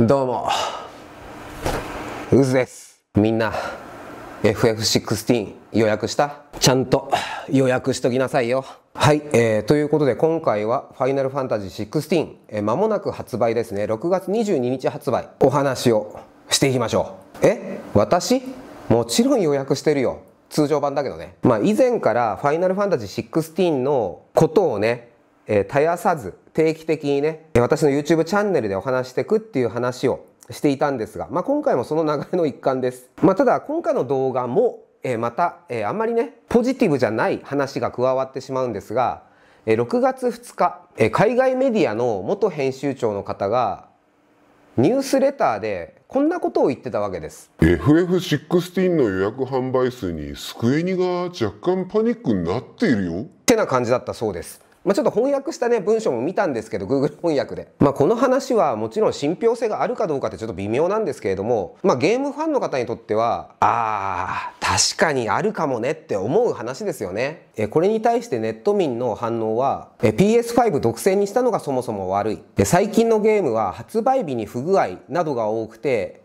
どうもうずですみんな FF16 予約したちゃんと予約しときなさいよはい、えー、ということで今回は「ファイナルファンタジー16」えー、間もなく発売ですね6月22日発売お話をしていきましょうえ私もちろん予約してるよ通常版だけどねまあ以前から「ファイナルファンタジー16」のことをね、えー、絶やさず定期的にね、私の YouTube チャンネルでお話していくっていう話をしていたんですが、まあ、今回もその流れの一環です。まあ、ただ、今回の動画も、えまた、えあんまりね、ポジティブじゃない話が加わってしまうんですが、え6月2日、え海外メディアの元編集長の方が、ニュースレターでこんなことを言ってたわけです FF16 の予約販売数にスクエニが若干パニックになっているよってな感じだったそうですまあ、ちょっと翻訳したね文章も見たんですけど Google 翻訳で、まあ、この話はもちろん信憑性があるかどうかってちょっと微妙なんですけれども、まあ、ゲームファンの方にとってはあー確かにあるかもねって思う話ですよねえこれに対してネット民の反応はえ PS5 独占にしたのがそもそも悪いえ最近のゲームは発売日に不具合などが多くて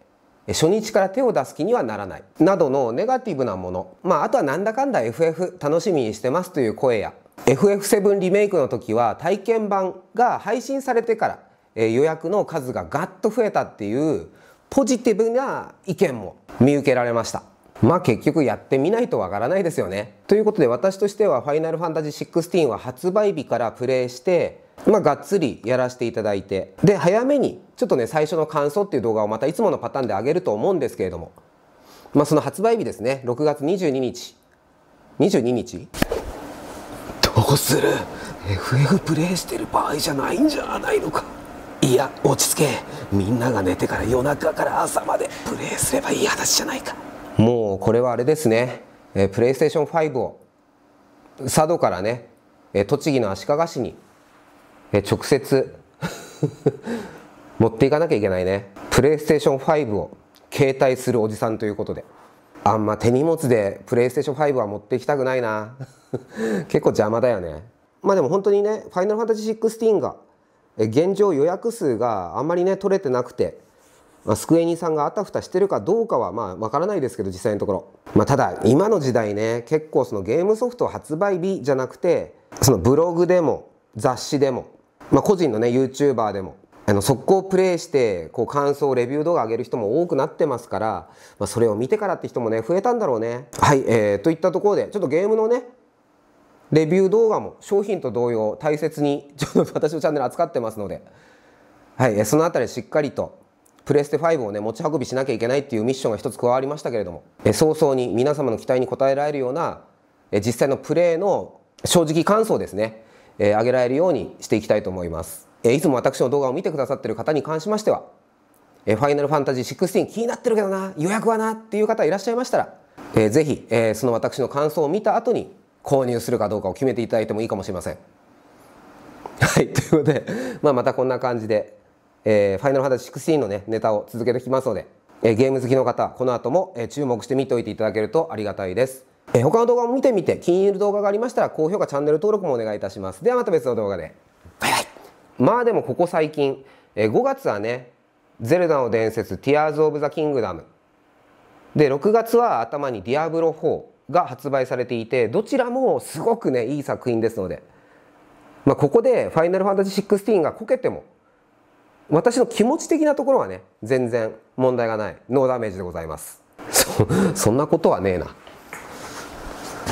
初日から手を出す気にはならないなどのネガティブなものまああとはなんだかんだ FF 楽しみにしてますという声や FF7 リメイクの時は体験版が配信されてから、えー、予約の数がガッと増えたっていうポジティブな意見も見受けられましたまあ結局やってみないとわからないですよねということで私としては「ファイナルファンタジー16」は発売日からプレイしてまあ、がっつりやらせていただいてで早めにちょっとね最初の感想っていう動画をまたいつものパターンで上げると思うんですけれども、まあ、その発売日ですね6月22日22日どうする FF プレイしてる場合じゃないんじゃないのかいや落ち着けみんなが寝てから夜中から朝までプレイすればいい話じゃないかもうこれはあれですねえプレイステーション5を佐渡からねえ栃木の足利市にえ直接 持っていかなきゃいけないねプレイステーション5を携帯するおじさんということで。あんま手荷物でプレイステーション5は持ってきたくないな 結構邪魔だよねまあでも本当にね「ファイナルファンタジー16が」現状予約数があんまりね取れてなくて、まあ、スクエニさんがあたふたしてるかどうかはまあ分からないですけど実際のところ、まあ、ただ今の時代ね結構そのゲームソフト発売日じゃなくてそのブログでも雑誌でも、まあ、個人のね YouTuber でもあの速攻プレイしてこう感想レビュー動画上げる人も多くなってますから、まあ、それを見てからって人もね増えたんだろうね。はい、えー、といったところでちょっとゲームのねレビュー動画も商品と同様大切にちょっと私のチャンネル扱ってますので、はい、その辺りしっかりとプレステ5をね持ち運びしなきゃいけないっていうミッションが一つ加わりましたけれども早々に皆様の期待に応えられるような実際のプレーの正直感想ですね上げられるようにしていきたいと思います。えいつも私の動画を見てくださってる方に関しましては、えファイナルファンタジー16気になってるけどな、予約はなっていう方いらっしゃいましたら、えー、ぜひ、えー、その私の感想を見た後に購入するかどうかを決めていただいてもいいかもしれません。はい、ということで、まあ、またこんな感じで、えー、ファイナルファンタジー16のね、ネタを続けてきますので、えゲーム好きの方、この後も、え注目して見ておいていただけるとありがたいです。え他の動画も見てみて、気に入る動画がありましたら、高評価、チャンネル登録もお願いいたします。ではまた別の動画で。まあでもここ最近、えー、5月はね「ゼルダの伝説ティアーズ・オブ・ザ・キングダム」で6月は頭に「ディアブロ4」が発売されていてどちらもすごくねいい作品ですので、まあ、ここで「ファイナルファンタジー16」がこけても私の気持ち的なところはね全然問題がないノーダメージでございますそ そんなことはねえな。